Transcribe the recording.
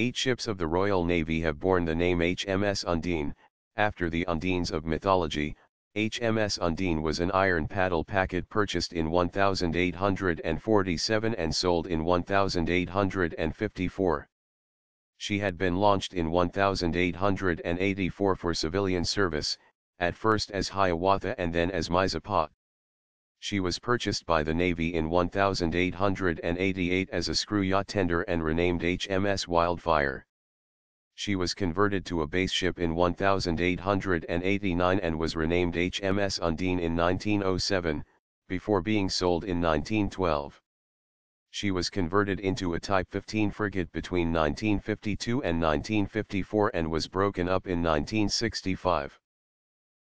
Eight ships of the Royal Navy have borne the name HMS Undine, after the Undines of mythology, HMS Undine was an iron paddle packet purchased in 1847 and sold in 1854. She had been launched in 1884 for civilian service, at first as Hiawatha and then as Mizapah she was purchased by the Navy in 1888 as a screw yacht tender and renamed HMS Wildfire. She was converted to a base ship in 1889 and was renamed HMS Undine in 1907, before being sold in 1912. She was converted into a Type 15 frigate between 1952 and 1954 and was broken up in 1965.